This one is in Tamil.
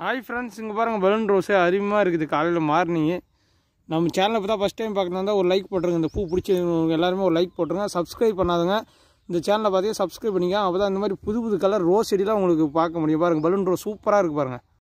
ஹாய் ஃப்ரெண்ட்ஸ் இங்கே பாருங்கள் பலூன் ரோஸே அருமையாக இருக்குது காலையில் மார்னிங்கு நம்ம சேனலை பார்த்தா ஃபஸ்ட் டைம் பார்க்கணும் ஒரு லைக் போட்டுருங்க இந்த பூ பிடிச்சவங்க எல்லாருமே ஒரு லைக் போட்டுருங்க சப்ஸ்கிரைப் பண்ணாதுங்க இந்த சேனலை பார்த்தீங்கன்னா சப்ஸ்கிரைப் பண்ணிக்க அப்போ தான் இந்த மாதிரி புது புது கலர் ரோஸ் செடிலாம் உங்களுக்கு பார்க்க முடியும் பாருங்கள் பலூன் ரோஸ் சூப்பராக இருக்குது பாருங்கள்